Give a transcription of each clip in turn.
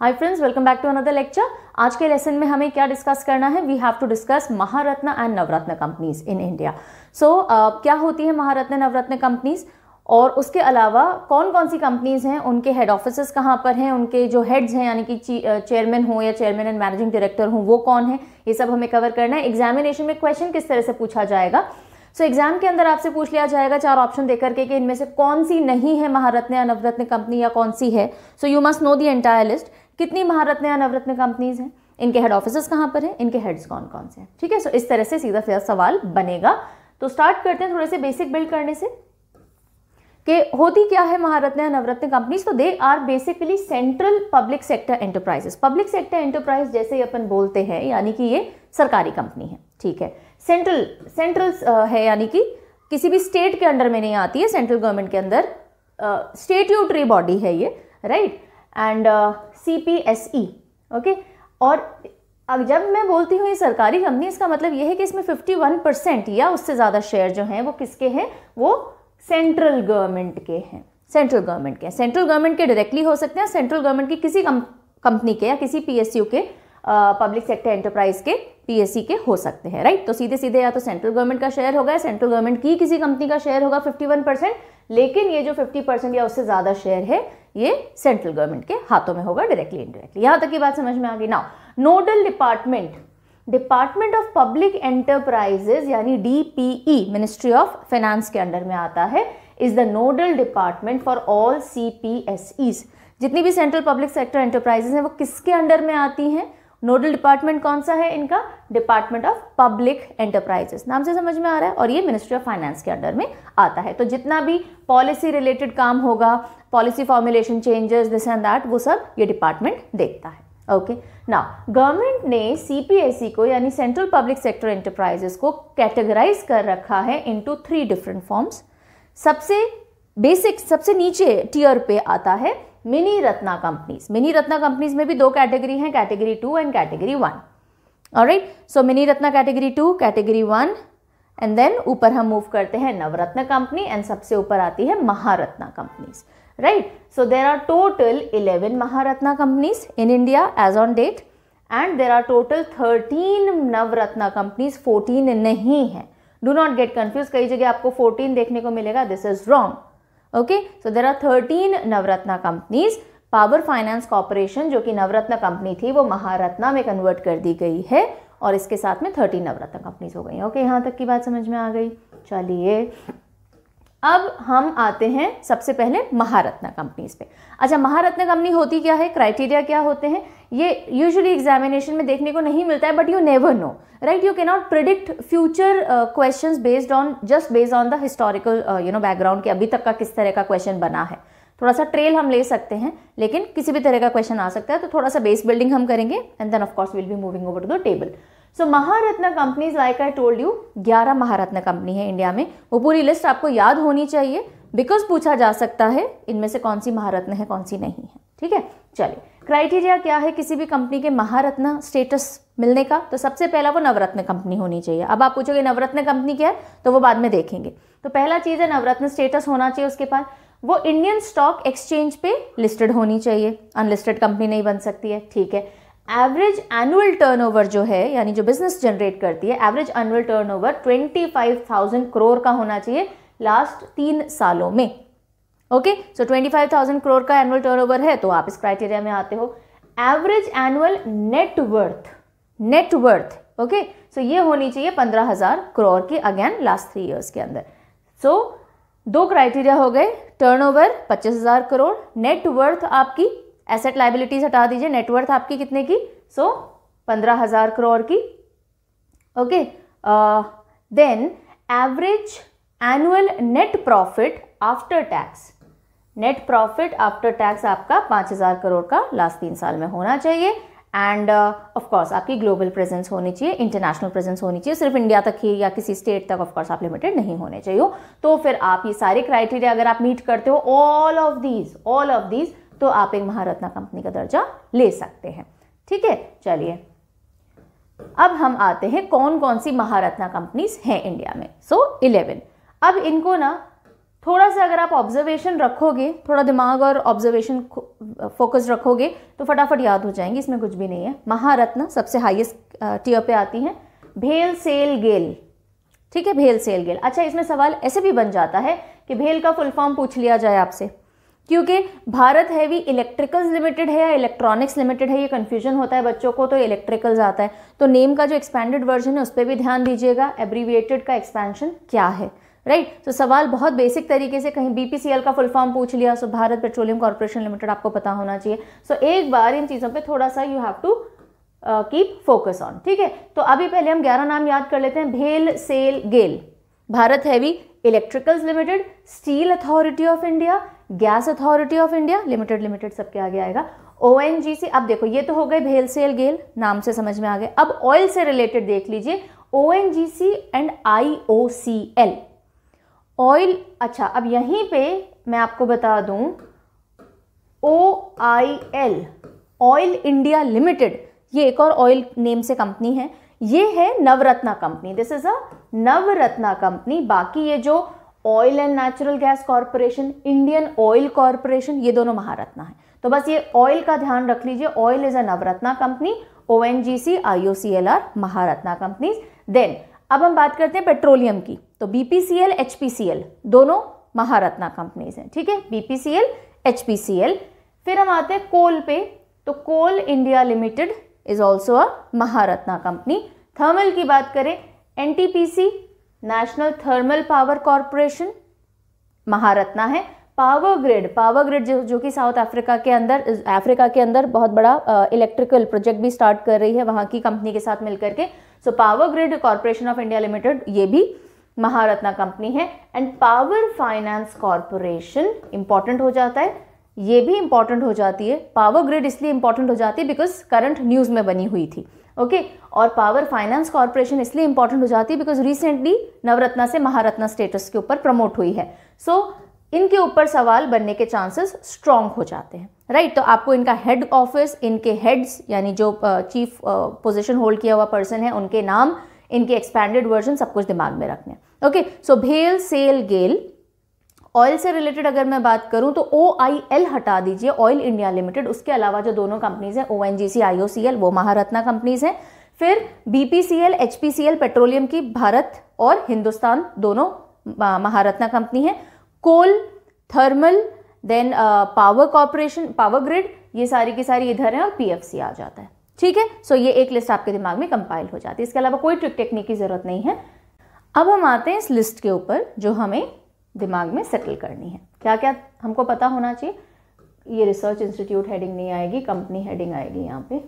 Hi friends welcome back to another lecture आज के lesson में हमें क्या डिस्कस करना है we have to discuss Maharatna and Navratna companies in India so क्या होती है महारत्न नवरत्न कंपनीज़ और उसके अलावा कौन कौन सी कंपनीज़ हैं उनके हेड ऑफिस कहाँ पर हैं उनके जो हेड्स हैं यानी कि चेयरमैन uh, हो या चेयरमैन एंड मैनेजिंग डायरेक्टर हों वो कौन है ये सब हमें कवर करना है एग्जामिनेशन में क्वेश्चन किस तरह से पूछा जाएगा सो so, एग्जाम के अंदर आपसे पूछ लिया जाएगा चार ऑप्शन देकर करके कि इनमें से कौन सी नहीं है महारत्न या नवरत्न कंपनी या कौन सी है so you must know the entire list कितनी महारत्न या नवरत्न कंपनीज हैं इनके हेड ऑफिस कहाँ पर हैं इनके हेड्स कौन कौन से हैं ठीक है सो इस तरह से सीधा सीधा सवाल बनेगा तो स्टार्ट करते हैं थोड़े से बेसिक बिल्ड करने से कि होती क्या है महारत्न या नवरत्न कंपनीज तो they are basically central public sector enterprises public sector enterprise जैसे ही अपन बोलते हैं यानी कि ये सरकारी कंपनी है ठीक है सेंट्रल सेंट्रल है यानी कि किसी भी स्टेट के अंडर में नहीं आती है सेंट्रल गवर्नमेंट के अंदर स्टेट्यूटरी बॉडी है ये right and C P S E okay और अब जब मैं बोलती हूँ ये सरकारी कंपनी इसका मतलब ये है कि इसमें 51 परसेंट या उससे ज़्यादा शेयर जो हैं वो किसके हैं वो सेंट्रल गवर्नमेंट के हैं सेंट्रल गवर्नमेंट के हैं सेंट्रल गवर्नमेंट के डायरेक्टली हो सकते हैं सेंट्रल गवर्नमेंट की किसी कंपनी के या किसी पी के पब्लिक सेक्टर एंटरप्राइज के पी e के हो सकते हैं राइट तो सीधे सीधे या तो सेंट्रल गवर्नमेंट का शेयर होगा या सेंट्रल गवर्नमेंट की किसी कंपनी का शेयर होगा 51 परसेंट लेकिन ये जो 50 परसेंट या उससे ज़्यादा शेयर है ये सेंट्रल गवर्नमेंट के हाथों में होगा डायरेक्टली इनडायरेक्टली यहां तक की बात समझ में आ गई ना nodal department department of public enterprises यानी डीपीई मिनिस्ट्री ऑफ फाइनेंस के अंडर में आता है is the nodal department for all C जितनी भी सेंट्रल पब्लिक सेक्टर एंटरप्राइजेस हैं वो किसके अंडर में आती हैं नोडल डिपार्टमेंट कौन सा है इनका डिपार्टमेंट ऑफ पब्लिक एंटरप्राइजेस नाम से समझ में आ रहा है और ये मिनिस्ट्री ऑफ फाइनेंस के अंडर में आता है तो जितना भी पॉलिसी रिलेटेड काम होगा policy formulation changes this and that वो सब ये डिपार्टमेंट देखता है ओके ना गवर्नमेंट ने सीपीएसई को यानी सेंट्रल पब्लिक सेक्टर एंटरप्राइजेस को कैटेगराइज कर रखा है इनटू थ्री डिफरेंट फॉर्म्स सबसे बेसिक सबसे नीचे टीयर पे आता है mini ratna companies mini ratna companies में भी दो कैटेगरी हैं category two and category one alright so mini ratna category two category one and then ऊपर हम मूव करते हैं नवरत्न कंपनी एंड सबसे ऊपर आती है Maharatna companies right so there are total eleven Maharatna companies in India as on date and there are total thirteen Navratna companies fourteen नहीं है डू नॉट गेट कन्फ्यूज कई जगह आपको फोर्टीन देखने को मिलेगा this is wrong okay so there are thirteen Navratna companies power finance corporation जो कि नवरत्न कंपनी थी वो महारत्ना में कन्वर्ट कर दी गई है और इसके साथ में थर्टीन नवरत्न कंपनीज हो गई ओके यहाँ तक की बात समझ में आ गई चलिए अब हम आते हैं सबसे पहले महारत्न कंपनीज पे अच्छा महारत्न कंपनी होती क्या है क्राइटेरिया क्या होते हैं ये यूजुअली एग्जामिनेशन में देखने को नहीं मिलता है but you never know right you cannot predict future question based on just based on the historical you know background कि अभी तक का किस तरह का क्वेश्चन बना है थोड़ा सा ट्रेल हम ले सकते हैं लेकिन किसी भी तरह का क्वेश्चन आ सकता है तो थोड़ा सा बेस बिल्डिंग हम करेंगे and then of course will be moving over to the table so Maharatna companies like I told you ग्यारह महारत्न कंपनी है इंडिया में वो पूरी लिस्ट आपको याद होनी चाहिए बिकॉज पूछा जा सकता है इनमें से कौन सी महारत्न है कौन सी नहीं है ठीक है चलिए क्राइटेरिया क्या है किसी भी कंपनी के महारत्न स्टेटस मिलने का तो सबसे पहला वो नवरत्न कंपनी होनी चाहिए अब आप पूछोगे नवरत्न कंपनी क्या है तो वो बाद में देखेंगे तो पहला चीज़ है नवरत्न स्टेटस होना चाहिए उसके पास वो इंडियन स्टॉक एक्सचेंज पे लिस्टेड होनी चाहिए अनलिस्टेड कंपनी नहीं बन सकती है ठीक है एवरेज एनुअल टर्नओवर जो है यानी जो बिजनेस जनरेट करती है average annual turnover thousand crore का होना चाहिए लास्ट तीन सालों में okay so twenty five thousand crore का एनुअल टर्नओवर है तो आप इस क्राइटेरिया में आते हो average annual net worth net worth okay so ये होनी चाहिए पंद्रह हजार करोड़ की अगेन लास्ट थ्री ईयर्स के अंदर सो so, दो क्राइटेरिया हो गए टर्नओवर पच्चीस हजार करोड़ नेटवर्थ आपकी एसेट लाइबिलिटीज हटा दीजिए नेटवर्थ आपकी कितने की सो पंद्रह हजार करोड़ की okay then average annual net profit after tax net profit after tax आपका हजार करोड़ का लास्ट तीन साल में होना चाहिए एंड ऑफकोर्स uh, आपकी ग्लोबल प्रेजेंस होनी चाहिए इंटरनेशनल प्रेजेंस होनी चाहिए सिर्फ इंडिया तक ही या किसी स्टेट तक ऑफकोर्स आप लिमिटेड नहीं होने चाहिए तो फिर आप ये सारे क्राइटेरिया अगर आप मीट करते हो all of these all of these तो आप एक महारत्ना कंपनी का दर्जा ले सकते हैं ठीक है चलिए अब हम आते हैं कौन कौन सी महारत्ना कंपनीज हैं इंडिया में सो so, इलेवन अब इनको ना थोड़ा सा अगर आप ऑब्जर्वेशन रखोगे थोड़ा दिमाग और ऑब्जर्वेशन फोकस रखोगे तो फटाफट याद हो जाएंगे इसमें कुछ भी नहीं है महारत्न सबसे हाईएस्ट टीयर पे आती हैं भेल सेल गेल ठीक है भेल सेल गेल अच्छा इसमें सवाल ऐसे भी बन जाता है कि भेल का फुल फॉर्म पूछ लिया जाए आपसे क्योंकि भारत हैवी इलेक्ट्रिकल्स लिमिटेड है या इलेक्ट्रॉनिक्स लिमिटेड है ये कन्फ्यूजन होता है बच्चों को तो इलेक्ट्रिकल्स आता है तो नेम का जो एक्सपेंडेड वर्जन है उस पर भी ध्यान दीजिएगा एब्रीविएटेड का एक्सपेंशन क्या है राइट right? तो so, सवाल बहुत बेसिक तरीके से कहीं बीपीसीएल का फुल फॉर्म पूछ लिया so so, Bharat petroleum corporation limited आपको पता होना चाहिए सो so, एक बार इन चीज़ों पे थोड़ा सा you have to keep focus on ठीक है तो अभी पहले हम ग्यारह नाम याद कर लेते हैं भेल SAIL GAIL Bharat heavy electricals limited steel authority of India gas authority of India limited limited सबके आगे आएगा ओ एन जी सी अब देखो ये तो हो गए भेल सेल गेल नाम से समझ में आ गए अब ऑयल से रिलेटेड देख लीजिए O N G C and I O C L oil अच्छा अब यहीं पे मैं आपको बता दूं O I L oil India limited ये एक और ऑयल नेम से कंपनी है ये है Navratna company this is a Navratna company बाकी ये जो oil and natural gas corporation Indian oil corporation ये दोनों महारत्ना है तो बस ये ऑयल का ध्यान रख लीजिए oil is a Navratna company O N G C I O C L are Maharatna company then अब हम बात करते हैं पेट्रोलियम की तो बीपीसीएल एचपीसीएल दोनों महारत्ना कंपनीज हैं ठीक है बीपीसीएल एचपीसीएल फिर हम आते हैं कोल पे तो coal India limited is also a Maharatna company thermal की बात करें NTPC national thermal power corporation Maharatna है पावर ग्रिड पावर ग्रिड जो जो कि साउथ अफ्रीका के अंदर अफ्रीका के अंदर बहुत बड़ा इलेक्ट्रिकल uh, प्रोजेक्ट भी स्टार्ट कर रही है वहाँ की कंपनी के साथ मिलकर के so power grid corporation of India limited ये भी महारत्ना कंपनी है and power finance corporation important हो जाता है ये भी इंपॉर्टेंट हो जाती है पावर ग्रिड इसलिए इंपॉर्टेंट हो जाती है बिकॉज करंट न्यूज़ में बनी हुई थी ओके okay? और पावर फाइनेंस कॉरपोरेशन इसलिए इंपॉर्टेंट हो जाती है बिकॉज रिसेंटली नवरत्ना से महारत्ना स्टेटस के ऊपर प्रमोट हुई है सो so, इनके ऊपर सवाल बनने के चांसेस स्ट्रांग हो जाते हैं राइट तो आपको इनका हेड ऑफिस इनके हेड्स यानी जो चीफ पोजीशन होल्ड किया हुआ पर्सन है उनके नाम इनके एक्सपैंडेड वर्जन सब कुछ दिमाग में रखने ओके सो भेल सेल गेल ऑयल से रिलेटेड अगर मैं बात करूं तो ओ आई एल हटा दीजिए ऑयल इंडिया लिमिटेड उसके अलावा जो दोनों कंपनीज हैं ओ N G C I O C L वो महारत्ना कंपनीज हैं फिर B P C L H P C L petroleum की भारत और हिंदुस्तान दोनों महारत्ना कंपनी है coal thermal then power corporation power grid ये सारी की सारी इधर है और पीएफसी आ जाता है ठीक है सो ये एक लिस्ट आपके दिमाग में कंपाइल हो जाती है इसके अलावा कोई ट्रिक टेक्निक की ज़रूरत नहीं है अब हम आते हैं इस लिस्ट के ऊपर जो हमें दिमाग में सेटल करनी है क्या क्या हमको पता होना चाहिए ये रिसर्च इंस्टीट्यूट हेडिंग नहीं आएगी कंपनी हेडिंग आएगी यहाँ पे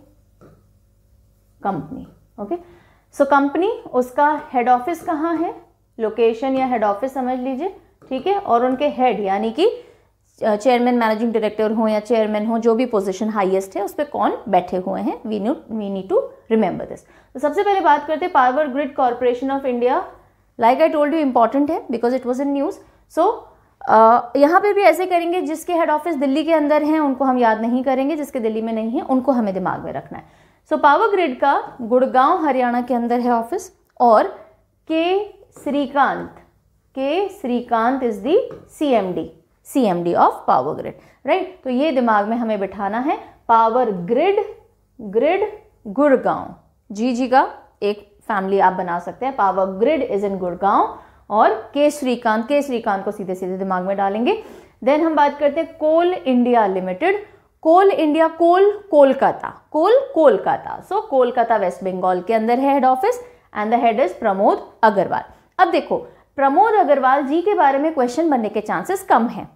कंपनी ओके सो कंपनी उसका हेड ऑफिस कहाँ है लोकेशन या हेड ऑफिस समझ लीजिए ठीक है और उनके हेड यानी कि चेयरमैन मैनेजिंग डायरेक्टर हो या चेयरमैन हो जो भी पोजीशन हाईएस्ट है उस पर कौन बैठे हुए हैं we knew we need to remember this तो सबसे पहले बात करते हैं power grid corporation of India like I told you important है because it was in news so यहाँ पे भी ऐसे करेंगे जिसके हेड ऑफिस दिल्ली के अंदर हैं उनको हम याद नहीं करेंगे जिसके दिल्ली में नहीं है उनको हमें दिमाग में रखना है सो पावर ग्रिड का गुड़गांव हरियाणा के अंदर है ऑफिस और K Srikant K Srikant is the C M D D of power grid right तो ये दिमाग में हमें बिठाना है पावर ग्रिड ग्रिड गुड़गांव जी जी का एक फैमिली आप बना सकते हैं power grid is in Gurgaon और के श्रीकांत के श्रीकांत को सीधे सीधे दिमाग में डालेंगे देन हम बात करते हैं coal India limited coal India coal Kolkata coal Kolkata so Kolkata west Bengal के अंदर है head office and the head is Pramod Agarwal अब देखो प्रमोद अग्रवाल जी के बारे में क्वेश्चन बनने के चांसेस कम हैं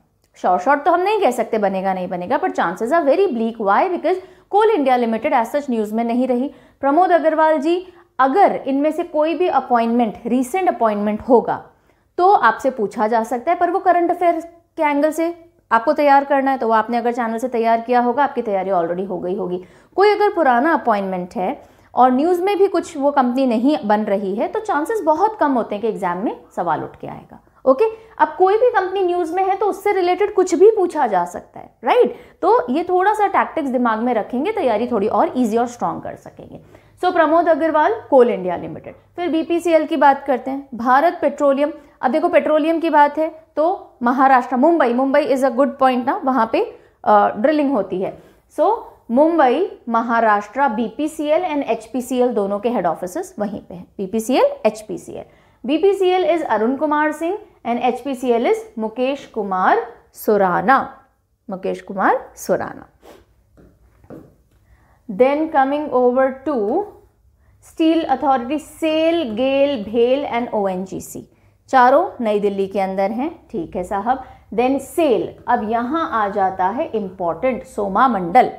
शॉर्ट शॉर्ट तो हम नहीं कह सकते बनेगा नहीं बनेगा but chances are very bleak why because coal India limited as such news में नहीं रही प्रमोद अग्रवाल जी अगर इनमें से कोई भी अपॉइंटमेंट रिसेंट अपॉइंटमेंट होगा तो आपसे पूछा जा सकता है पर वो करंट अफेयर के एंगल से आपको तैयार करना है तो वो आपने अगर चैनल से तैयार किया होगा आपकी तैयारी ऑलरेडी हो गई होगी कोई अगर पुराना अपॉइंटमेंट है और न्यूज़ में भी कुछ वो कंपनी नहीं बन रही है तो चांसेस बहुत कम होते हैं कि एग्ज़ाम में सवाल उठ के आएगा ओके अब कोई भी कंपनी न्यूज में है तो उससे रिलेटेड कुछ भी पूछा जा सकता है राइट तो ये थोड़ा सा टैक्टिक्स दिमाग में रखेंगे तैयारी थोड़ी और ईजी और स्ट्रांग कर सकेंगे so Pramod Agarwal coal India limited फिर बीपीसीएल की बात करते हैं भारत पेट्रोलियम अब देखो पेट्रोलियम की बात है तो Maharashtra Mumbai Mumbai is a good point ना वहां पे ड्रिलिंग होती है so so, Mumbai Maharashtra BPCL and HPCL दोनों के हेड ऑफिस वहीं पे हैं BPCL HPCL BPCL is Arun Kumar Singh and HPCL is Mukesh Kumar Surana. Mukesh Kumar Surana. Then coming over to Steel Authority, SAIL, GAIL, BHEL and ONGC. चारों नई दिल्ली के अंदर हैं ठीक है साहब देन सेल अब यहाँ आ जाता है इम्पॉर्टेंट सोमा मंडल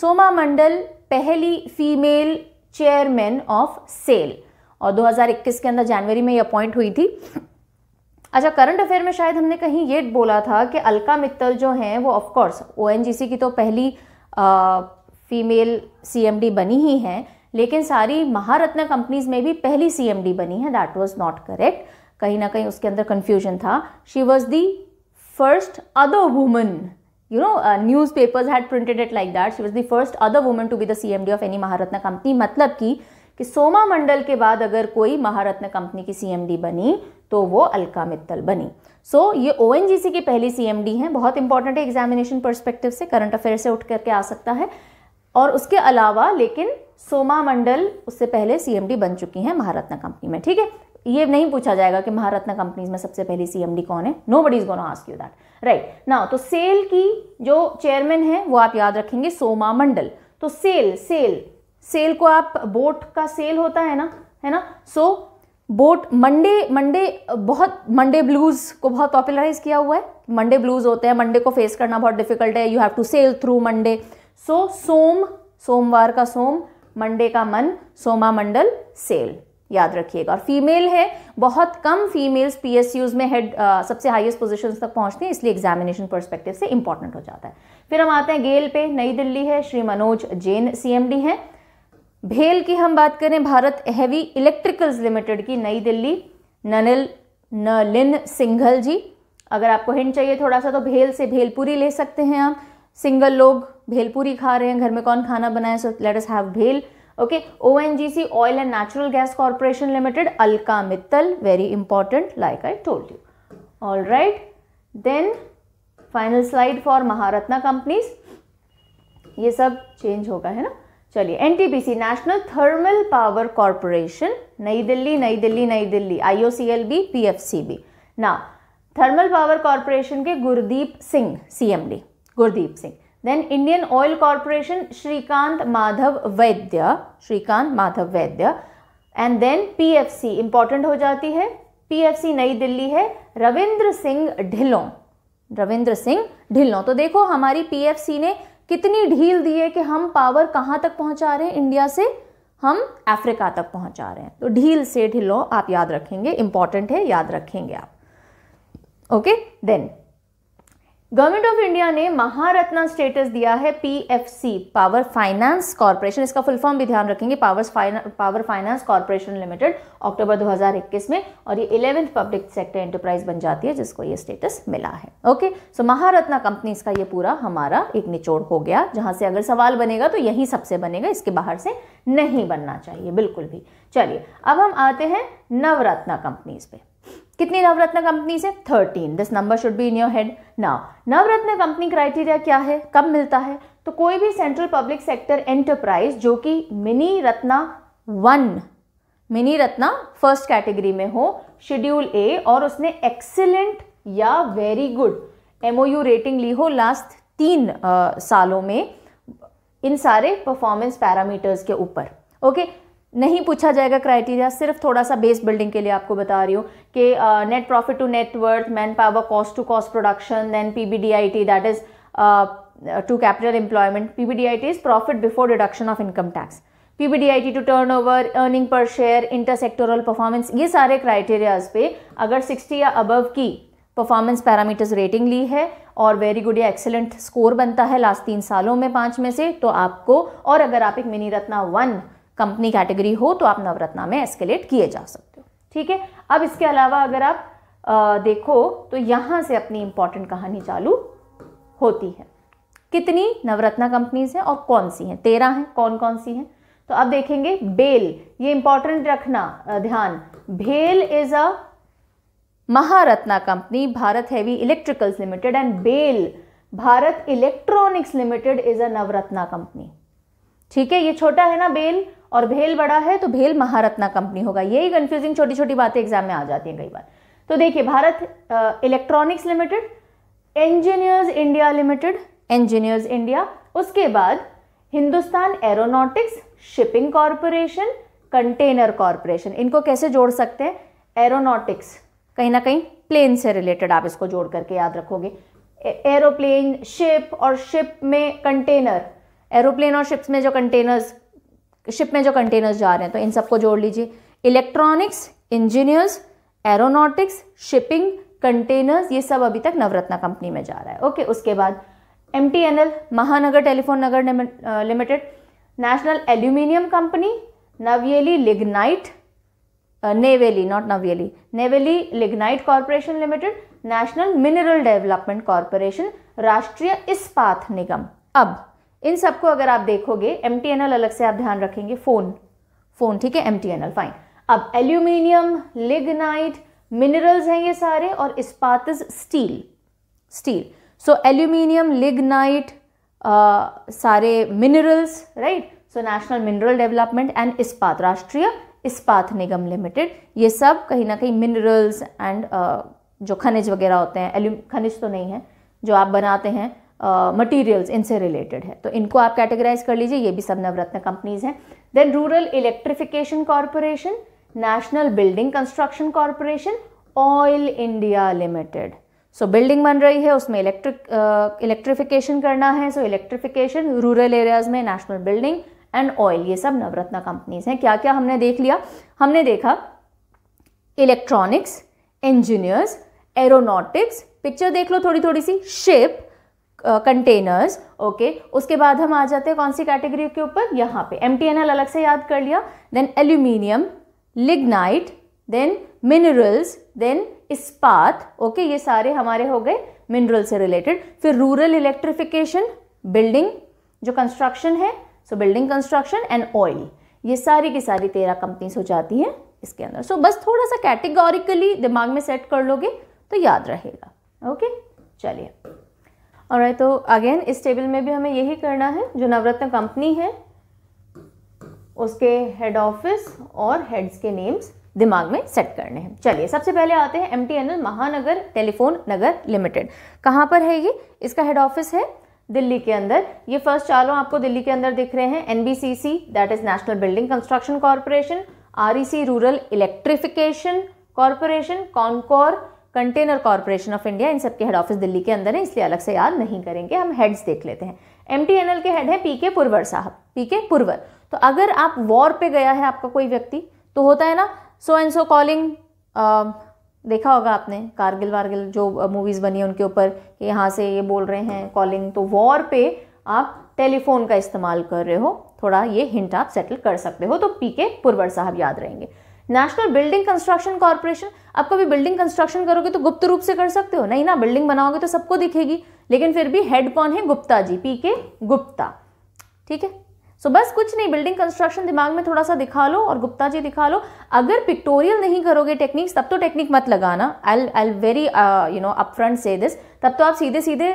सोमा मंडल पहली फीमेल चेयरमैन ऑफ सेल और 2021 के अंदर जनवरी में ये अपॉइंट हुई थी अच्छा करंट अफेयर में शायद हमने कहीं ये बोला था कि अलका मित्तल जो हैं वो ऑफकोर्स ओ की तो पहली सी फीमेल सीएमडी बनी ही हैं लेकिन सारी महारत्न कंपनीज में भी पहली सीएमडी बनी है दैट वाज नॉट करेक्ट कहीं ना कहीं उसके अंदर कन्फ्यूजन था she was the first other woman you know uh, newspapers had it like that that she was the first other woman to be the cmd of any maharatna company matlab मतलब कि सोमा मंडल के बाद अगर कोई महारत्न company की CMD बनी तो वो अलका मित्तल बनी सो so, ये ओ की पहली सीएमडी है बहुत इंपॉर्टेंट है एग्जामिनेशन परस्पेक्टिव से करंट अफेयर से उठ करके आ सकता है और उसके अलावा लेकिन सोमा मंडल उससे पहले सीएमडी बन चुकी हैं महारत्न कंपनी में ठीक है ये नहीं पूछा जाएगा कि महारत्न कंपनीज में सबसे पहली सीएमडी कौन है no buddies go gonna ask you that right ना तो सेल की जो चेयरमैन है वो आप याद रखेंगे सोमा मंडल तो सेल सेल सेल को आप बोट का सेल होता है ना है ना so so, boat Monday Monday बहुत मंडे ब्लूज को बहुत पॉपुलराइज किया हुआ है मंडे ब्लूज होते हैं मंडे को फेस करना बहुत डिफिकल्ट है you have to sail through Monday so सोम सोमवार का सोम मंडे का मन सोमा मंडल सेल याद रखिएगा और फीमेल है बहुत कम फीमेल्स पीएसयूज में हेड सबसे हाईएस्ट पोजीशन तक पहुंचती हैं इसलिए एग्जामिनेशन परस्पेक्टिव से इंपॉर्टेंट हो जाता है फिर हम आते हैं गेल पे नई दिल्ली है श्री मनोज जैन सीएमडी हैं भेल की हम बात करें भारत हैवी इलेक्ट्रिकल्स लिमिटेड की नई दिल्ली ननिल नलिन सिंघल जी अगर आपको हिंट चाहिए थोड़ा सा तो भेल से भेलपुरी ले सकते हैं आप सिंगल लोग भेलपुरी खा रहे हैं घर में कौन खाना बनाए सो लेट अस हैव भेल okay O N G C oil and natural gas corporation limited Alka Mittal very important like I told you all right then final slide for Maharatna companies ये सब चेंज होगा है ना चलिए NTPC national thermal power corporation New Delhi नई दिल्ली नई दिल्ली आईओसीएलबी पीएफसीबी ना थर्मल पावर कॉरपोरेशन के Gurdeep Singh CMD Gurdeep Singh then Indian oil corporation Shrikant Madhav Vaidya Shrikant Madhav वैद्य एंड देन पीएफसी इंपॉर्टेंट हो जाती है पीएफसी नई दिल्ली है रविंद्र सिंह ढिलों रविंद्र सिंह ढिल्लों तो देखो हमारी पीएफसी ने कितनी ढील दी है कि हम पावर कहाँ तक पहुँचा रहे हैं इंडिया से हम अफ्रीका तक पहुँचा रहे हैं तो ढील से ढिलो आप याद रखेंगे इंपॉर्टेंट है याद रखेंगे आप okay then government of India ने महारत्ना स्टेटस दिया है पीएफसी पावर फाइनेंस कॉरपोरेशन इसका फुल फॉर्म भी ध्यान रखेंगे power power finance corporation limited October 2021 में और ये इलेवेंथ पब्लिक सेक्टर एंटरप्राइज बन जाती है जिसको ये स्टेटस मिला है ओके सो महारत्ना कंपनी इसका ये पूरा हमारा एक निचोड़ हो गया जहां से अगर सवाल बनेगा तो यही सबसे बनेगा इसके बाहर से नहीं बनना चाहिए बिल्कुल भी चलिए अब हम आते हैं नवरत्ना कंपनीज पे कितनी नवरत्न कंपनी से thirteen this number should be in your head ना नवरत्न कंपनी क्राइटेरिया क्या है कब मिलता है तो कोई भी सेंट्रल पब्लिक सेक्टर एंटरप्राइज जो कि mini Ratna one mini Ratna first category में हो शेड्यूल ए और उसने एक्सीलेंट या वेरी गुड एमओयू रेटिंग ली हो लास्ट तीन आ, सालों में इन सारे परफॉर्मेंस पैरामीटर्स के ऊपर ओके okay? नहीं पूछा जाएगा क्राइटेरिया सिर्फ थोड़ा सा बेस बिल्डिंग के लिए आपको बता रही हूँ कि net profit to net worth man power cost to cost production then P B D I T that is to capital employment P B D I T is profit before deduction of income tax P B D I T to turn over earning per share inter sectoral performance ये सारे criterias पे अगर sixty या above की performance parameters rating ली है और very good या एक्सेलेंट स्कोर बनता है लास्ट तीन सालों में पाँच में से तो आपको और अगर आप एक mini Ratna one company category हो तो आप नवरत्ना में एस्केलेट किए जा सकते हो ठीक है अब इसके अलावा अगर आप आ, देखो तो यहाँ से अपनी इंपॉर्टेंट कहानी चालू होती है कितनी नवरत्ना कंपनीज हैं और कौन सी हैं तेरह हैं कौन कौन सी हैं तो अब देखेंगे बेल ये इंपॉर्टेंट रखना ध्यान भेल is a Maharatna company Bharat heavy electricals limited and BEL Bharat electronics limited is a Navratna company ठीक है ये छोटा है ना बेल और भेल बड़ा है तो भेल महारत्ना कंपनी होगा यही कंफ्यूजिंग छोटी छोटी बातें एग्जाम में आ जाती हैं कई बार तो देखिए Bharat electronics limited engineers India limited engineers India उसके बाद Hindustan aeronautics shipping corporation container corporation इनको कैसे जोड़ सकते हैं एरोनॉटिक्स कहीं ना कहीं प्लेन से रिलेटेड आप इसको जोड़ करके याद रखोगे एरोप्लेन शिप और शिप में कंटेनर एरोप्लेन और शिप्स में जो कंटेनर्स शिप में जो कंटेनर्स जा रहे हैं तो इन सबको जोड़ लीजिए electronics engineers aeronautics shipping containers ये सब अभी तक नवरत्ना कंपनी में जा रहा है ओके उसके बाद M Mahanagar telephone Nagar limited national aluminium company Neyveli lignite Neyveli not Neyveli Neyveli lignite corporation limited national mineral development corporation Rashtriya Ispat निगम अब इन सबको अगर आप देखोगे एम अलग से आप ध्यान रखेंगे फ़ोन फ़ोन ठीक है एम फाइन अब एल्यूमिनियम लिगनाइट मिनरल्स हैं ये सारे और इस्पात steel steel so aluminium lignite सारे minerals right so national mineral development and Ispat Rashtriya Ispat Nigam limited ये सब कहीं ना कहीं मिनरल्स एंड जो खनिज वगैरह होते हैं एल्यू खनिज तो नहीं है जो आप बनाते हैं मटेरियल्स इनसे रिलेटेड है तो इनको आप कैटेगराइज कर लीजिए ये भी सब नवरत्न कंपनीज हैं then rural electrification corporation national building construction corporation oil India limited so building बन रही है उसमें इलेक्ट्रिक इलेक्ट्रिफिकेशन करना है सो इलेक्ट्रिफिकेशन रूरल एरियाज में नेशनल बिल्डिंग एंड ऑयल ये सब नवरत्न कंपनीज हैं क्या क्या हमने देख लिया हमने देखा इलेक्ट्रॉनिक्स इंजीनियर्स एरोनॉटिक्स पिक्चर देख लो थोड़ी थोड़ी सी ship containers uh, okay okay. उसके बाद हम आ जाते हैं कौन सी कैटेगरी के ऊपर यहाँ पे एम अलग से याद कर लिया then aluminium lignite then minerals then Ispat okay ये सारे हमारे हो गए मिनरल से रिलेटेड फिर रूरल इलेक्ट्रिफिकेशन बिल्डिंग जो कंस्ट्रक्शन है so building construction and oil ये सारी की सारी तेरह कंपनीज हो जाती हैं इसके अंदर सो so, बस थोड़ा सा कैटेगोरिकली दिमाग में सेट कर लोगे तो याद रहेगा ओके okay? चलिए और तो अगेन इस टेबल में भी हमें यही करना है जो नवरत्न कंपनी है उसके हेड ऑफिस और हेड्स के नेम्स दिमाग में सेट करने हैं चलिए सबसे पहले आते हैं M Mahanagar telephone Nagar limited कहाँ पर है ये इसका हेड ऑफिस है दिल्ली के अंदर ये फर्स्ट चारों आपको दिल्ली के अंदर दिख रहे हैं N that is national building construction corporation R C rural electrification corporation CONCOR container corporation of India इन सबके हेड ऑफिस दिल्ली के अंदर है इसलिए अलग से याद नहीं करेंगे हम हेड्स देख लेते हैं एम के हेड है पी के पुरवर साहब पी के पुरवर तो अगर आप वॉर पे गया है आपका कोई व्यक्ति तो होता है ना सो एंड सो कॉलिंग देखा होगा आपने कारगिल वारगिल जो मूवीज़ बनी है उनके ऊपर कि यहाँ से ये बोल रहे हैं कॉलिंग तो वॉर पे आप टेलीफोन का इस्तेमाल कर रहे हो थोड़ा ये हिंट आप सेटल कर सकते हो तो पी के पुरवर साहब याद रहेंगे नेशनल बिल्डिंग कंस्ट्रक्शन कॉरपोरेशन आप कभी बिल्डिंग कंस्ट्रक्शन करोगे तो गुप्त रूप से कर सकते हो नहीं ना बिल्डिंग बनाओगे तो सबको दिखेगी लेकिन फिर भी हेड कौन है गुप्ता जी पी के गुप्ता ठीक है सो बस कुछ नहीं बिल्डिंग कंस्ट्रक्शन दिमाग में थोड़ा सा दिखा लो और गुप्ता जी दिखा लो अगर पिक्टोरियल नहीं करोगे टेक्निक्स तब तो टेक्निक मत लगाना I I very you know front से दिस तब तो आप सीधे सीधे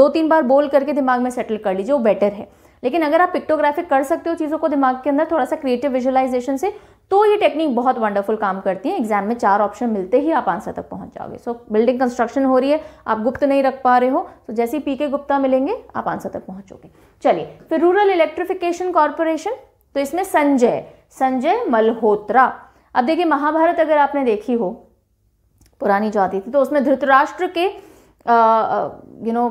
दो तीन बार बोल करके दिमाग में सेटल कर लीजिए वो बेटर है लेकिन अगर आप पिक्टोग्राफिक कर सकते हो चीज़ों को दिमाग के अंदर थोड़ा सा क्रिएटिव विजुअलाइजेशन से तो ये टेक्निक बहुत वंडरफुल काम करती है एग्जाम में चार ऑप्शन मिलते ही आप आंसर तक पहुंच जाओगे सो बिल्डिंग कंस्ट्रक्शन हो रही है आप गुप्त नहीं रख पा रहे हो तो जैसे ही पी के गुप्ता मिलेंगे आप आंसर तक पहुंचोगे चलिए फिर रूरल इलेक्ट्रिफिकेशन कॉरपोरेशन तो इसमें संजय संजय मल्होत्रा अब देखिए महाभारत अगर आपने देखी हो पुरानी जो आती थी तो उसमें धृतराष्ट्र के यू नो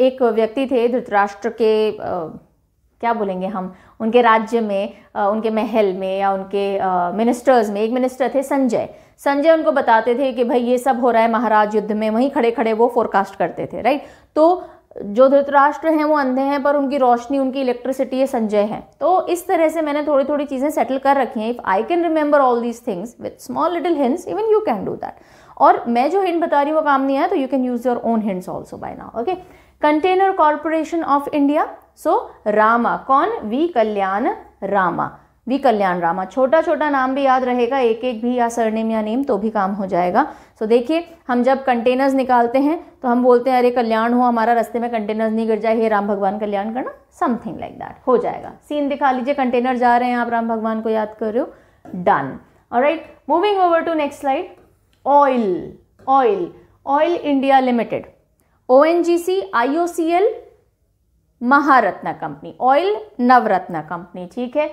एक व्यक्ति थे धृतराष्ट्र के क्या बोलेंगे हम उनके राज्य में उनके महल में या उनके मिनिस्टर्स में एक मिनिस्टर थे संजय संजय उनको बताते थे कि भाई ये सब हो रहा है महाराज युद्ध में वहीं खड़े खड़े वो फोरकास्ट करते थे राइट तो जो धृतराष्ट्र हैं वो अंधे हैं पर उनकी रोशनी उनकी इलेक्ट्रिसिटी ये संजय है तो इस तरह से मैंने थोड़ी थोड़ी चीज़ें सेटल कर रखी हैं if I can remember all these things with small little hints even you can do that और मैं जो हिंट बता रही हूँ वो काम नहीं आया तो you can use your own hints also by now okay container corporation of India so Rama कौन वी कल्याण रामा वी कल्याण रामा छोटा छोटा नाम भी याद रहेगा एक एक भी या सरनेम या नेम तो भी काम हो जाएगा सो so, देखिए हम जब कंटेनर्स निकालते हैं तो हम बोलते हैं अरे कल्याण हो हमारा रास्ते में कंटेनर्स नहीं गिर जाए हे राम भगवान कल्याण करना समथिंग लाइक दैट हो जाएगा सीन दिखा लीजिए कंटेनर जा रहे हैं आप राम भगवान को याद कर रहे हो डन और right moving over to next slide oil oil oil India limited ONGC IOCL Maharatna company oil Navratna company ठीक है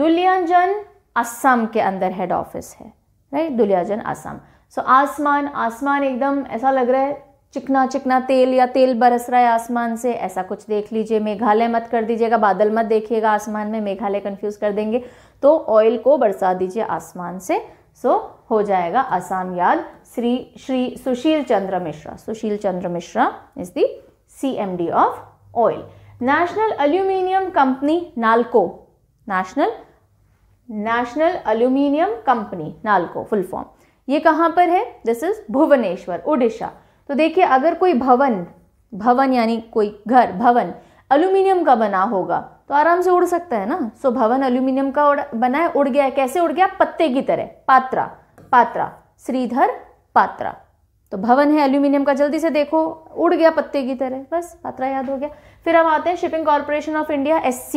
दुलियाजन असम के अंदर हेड ऑफिस है राइट दुलियाजन असम सो आसमान आसमान एकदम ऐसा लग रहा है चिकना चिकना तेल या तेल बरस रहा है आसमान से ऐसा कुछ देख लीजिए मेघालय मत कर दीजिएगा बादल मत देखिएगा आसमान में मेघालय कंफ्यूज कर देंगे तो ऑयल को बरसा दीजिए आसमान से सो so, हो जाएगा आसान याद Shri Shri Sushil Chandra Mishra Sushil Chandra Mishra is the C M D of oil national aluminium company NALCO national national aluminium company NALCO full form ये कहाँ पर है दिस इज भुवनेश्वर उड़ीसा तो देखिए अगर कोई भवन भवन यानी कोई घर भवन अल्यूमिनियम का बना होगा तो आराम से उड़ सकता है ना सो so, भवन अल्यूमिनियम का उड़ बना है उड़ गया कैसे उड़ गया पत्ते की तरह पात्रा पात्रा श्रीधर पात्रा तो भवन है एल्यूमिनियम का जल्दी से देखो उड़ गया पत्ते की तरह बस पात्रा याद हो गया फिर हम आते हैं shipping corporation of India S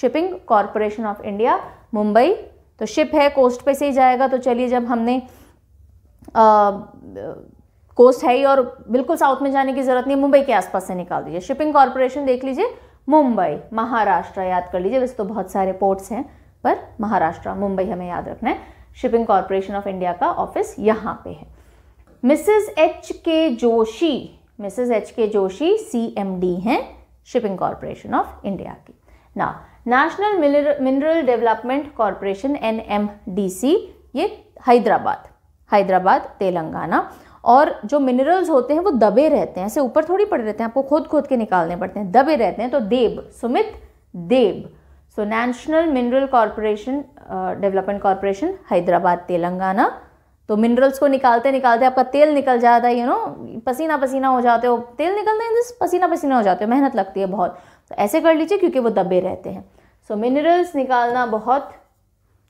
shipping corporation of India Mumbai तो शिप है कोस्ट पे से ही जाएगा तो चलिए जब हमने आ, कोस्ट है ही और बिल्कुल साउथ में जाने की ज़रूरत नहीं मुंबई के आसपास से निकाल दीजिए शिपिंग कॉरपोरेशन देख लीजिए मुंबई महाराष्ट्र याद कर लीजिए वैसे तो बहुत सारे पोर्ट्स हैं पर महाराष्ट्र मुंबई हमें याद रखना है शिपिंग कॉरपोरेशन ऑफ इंडिया का ऑफिस यहाँ पे है Mrs H K Joshi Mrs H K Joshi C M D हैं शिपिंग कॉरपोरेशन ऑफ इंडिया की ना national mineral development corporation N M D C ये हैदराबाद हैदराबाद तेलंगाना और जो मिनरल्स होते हैं वो दबे रहते हैं ऐसे ऊपर थोड़ी पड़े रहते हैं आपको खोद खोद के निकालने पड़ते हैं दबे रहते हैं तो Deb Sumit Dev so national mineral Corporation development uh, Corporation Hyderabad Telangana तो मिनरल्स को निकालते निकालते आपका तेल निकल जाता है यू नो पसीना पसीना हो जाते हो तेल निकलते हैं तो पसीना पसीना हो जाते हो मेहनत लगती है बहुत तो ऐसे कर लीजिए क्योंकि वो दबे रहते हैं सो मिनरल्स निकालना बहुत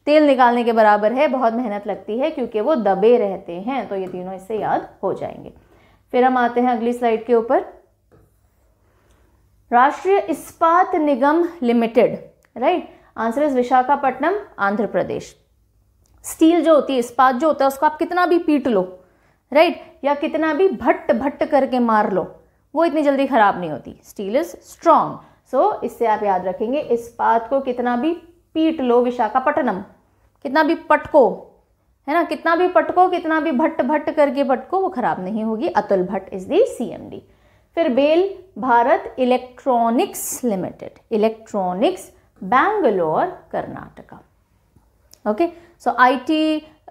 तेल निकालने के बराबर है बहुत मेहनत लगती है क्योंकि वो दबे रहते हैं तो ये तीनों इससे याद हो जाएंगे फिर हम आते हैं अगली स्लाइड के ऊपर Rashtriya Ispat Nigam limited right answer is Visakhapatnam Andhra Pradesh steel जो होती है इस्पात जो होता है उसको आप कितना भी पीट लो राइट right? या कितना भी भट्ट भट्ट करके मार लो वो इतनी जल्दी ख़राब नहीं होती स्टील इज स्ट्रांग सो इससे आप याद रखेंगे इस्पात को कितना भी पीट लो विशाखापट्टनम कितना भी पटको है ना कितना भी पटको कितना भी भट्ट भट्ट करके पटको वो खराब नहीं होगी Atul Bhatt is the CMD फिर BEL Bharat electronics limited electronics Bangalore Karnataka okay so IT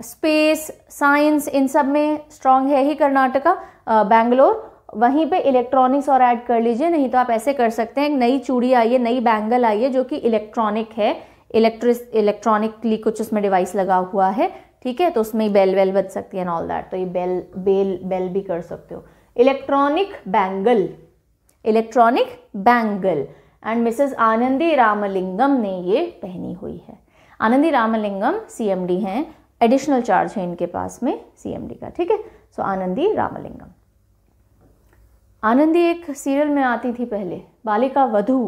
space science इन सब में स्ट्रांग है ही कर्नाटका बैंगलोर uh, वहीं पे इलेक्ट्रॉनिक्स और ऐड कर लीजिए नहीं तो आप ऐसे कर सकते हैं नई चूड़ी आई है नई बैंगल आई है जो कि इलेक्ट्रॉनिक है इलेक्ट्रिस इलेक्ट्रॉनिकली कुछ उसमें डिवाइस लगा हुआ है ठीक है तो उसमें बेल वेल बज सकती है ऑल दैट तो ये बेल बेल बेल भी कर सकते हो electronic bangle electronic bangle and Mrs Anandi Ramalingam ने ये पहनी हुई है आनंदी रामलिंगम सीएमडी हैं एडिशनल चार्ज है इनके पास में सीएमडी का ठीक है सो आनंदी रामलिंगम आनंदी एक सीरियल में आती थी पहले बालिका वधु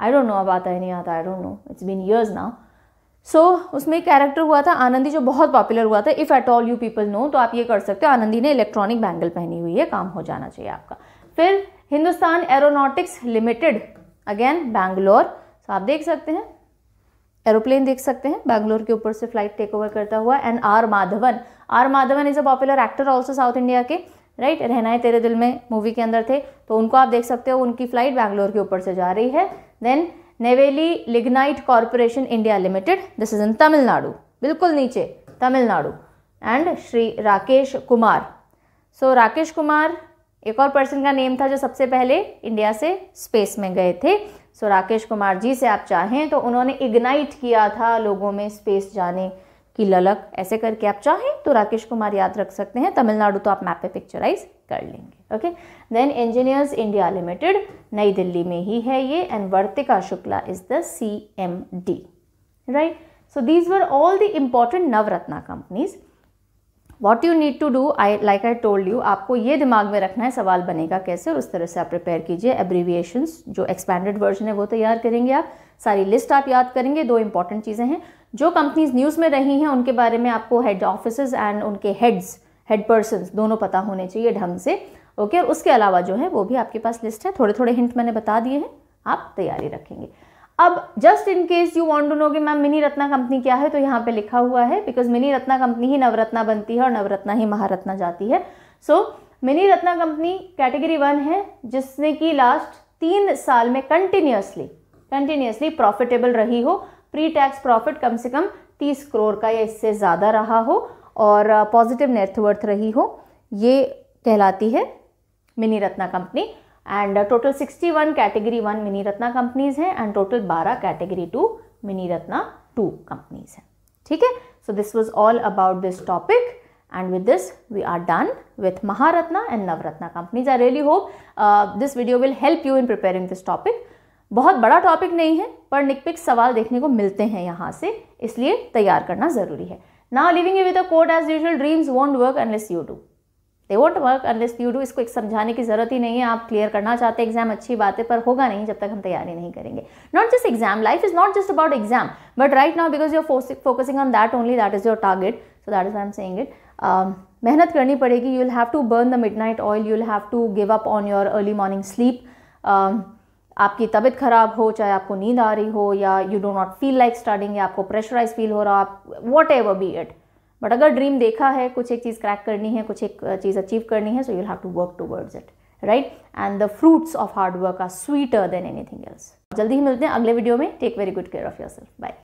आई डोंट नो अब आता है नहीं आता I don't know it's been years ना सो उसमें एक कैरेक्टर हुआ था आनंदी जो बहुत पॉपुलर हुआ था if at all you people know तो आप ये कर सकते हो आनंदी ने इलेक्ट्रॉनिक बैंगल पहनी हुई है काम हो जाना चाहिए आपका फिर Hindustan aeronautics limited again Bangalore so आप देख सकते हैं एरोप्लेन देख सकते हैं बैंगलोर के ऊपर से फ्लाइट टेक ओवर करता हुआ and R Madhavan R Madhavan is a popular actor also south India के राइट right? रहना है तेरे दिल में मूवी के अंदर थे तो उनको आप देख सकते हो उनकी फ्लाइट बैंगलोर के ऊपर से जा रही है then Neyveli lignite corporation India limited this is in Tamil Nadu बिल्कुल नीचे Tamil Nadu and Shri Rakesh Kumar so so, Rakesh Kumar एक और पर्सन का नेम था जो सबसे पहले इंडिया से स्पेस में गए थे सो राकेश कुमार जी से आप चाहें तो उन्होंने इग्नाइट किया था लोगों में स्पेस जाने की ललक ऐसे करके आप चाहें तो राकेश कुमार याद रख सकते हैं तमिलनाडु तो आप मैप पे पिक्चराइज कर लेंगे okay then engineers India limited Nai Delhi में ही है ये and Vartika Shukla is the C M D right so these were all the important Navratna companies what you need to do I like I told you आपको ये दिमाग में रखना है सवाल बनेगा कैसे और उस तरह से आप प्रिपेयर कीजिए एब्रीविएशन जो एक्सपैंडेड वर्जन है वो तैयार करेंगे आप सारी लिस्ट आप याद करेंगे दो इंपॉर्टेंट चीज़ें हैं जो कंपनीज न्यूज़ में रही हैं उनके बारे में आपको हेड ऑफिस एंड उनके हेड्स हेड पर्सन दोनों पता होने चाहिए ढंग से ओके okay? उसके अलावा जो है वो भी आपके पास लिस्ट है थोड़े थोड़े हिंट मैंने बता दिए हैं आप तैयारी रखेंगे अब just in case you want to know कि मैम मिनी रत्ना कंपनी क्या है तो यहाँ पे लिखा हुआ है बिकॉज मिनी रत्ना कंपनी ही नवरत्ना बनती है और नवरत्ना ही महारत्ना जाती है so mini ratna company category one है जिसने कि लास्ट तीन साल में कंटिन्यूसली कंटिन्यूसली प्रॉफिटेबल रही हो प्री टैक्स प्रॉफिट कम से कम तीस करोड़ का या इससे ज़्यादा रहा हो और पॉजिटिव uh, नेटवर्थ रही हो ये कहलाती है mini ratna company and total sixty one category one mini ratna companies हैं एंड टोटल बारह category two mini ratna two companies हैं ठीक है so this was all about this topic and with this we are done with Maharatna and Navratna companies I really hope this video will help you in preparing this topic बहुत बड़ा topic नहीं है पर निकपिक सवाल देखने को मिलते हैं यहाँ से इसलिए तैयार करना जरूरी है ना leaving you with quote as usual dreams won't work unless you do they won't work unless you do इसको एक समझाने की ज़रूरत ही नहीं है आप क्लियर करना चाहते एग्जाम अच्छी बात है पर होगा नहीं जब तक हम तैयारी नहीं करेंगे not just exam life is not just about exam but right now because you're focusing on that only that is your target so that is I am saying it मेहनत करनी पड़ेगी you will have to burn the midnight oil you will have to give up on your early morning sleep आपकी तबीयत ख़राब हो चाहे आपको नींद आ रही हो या you do not feel like starting या आपको प्रेशराइज फील हो रहा हो आप whatever be it but अगर ड्रीम देखा है कुछ एक चीज़ क्रैक करनी है कुछ एक चीज़ अचीव करनी है so you have to work towards it right and the fruits of hard work are sweeter than anything else जल्दी ही मिलते हैं अगले वीडियो में take very good care of yourself bye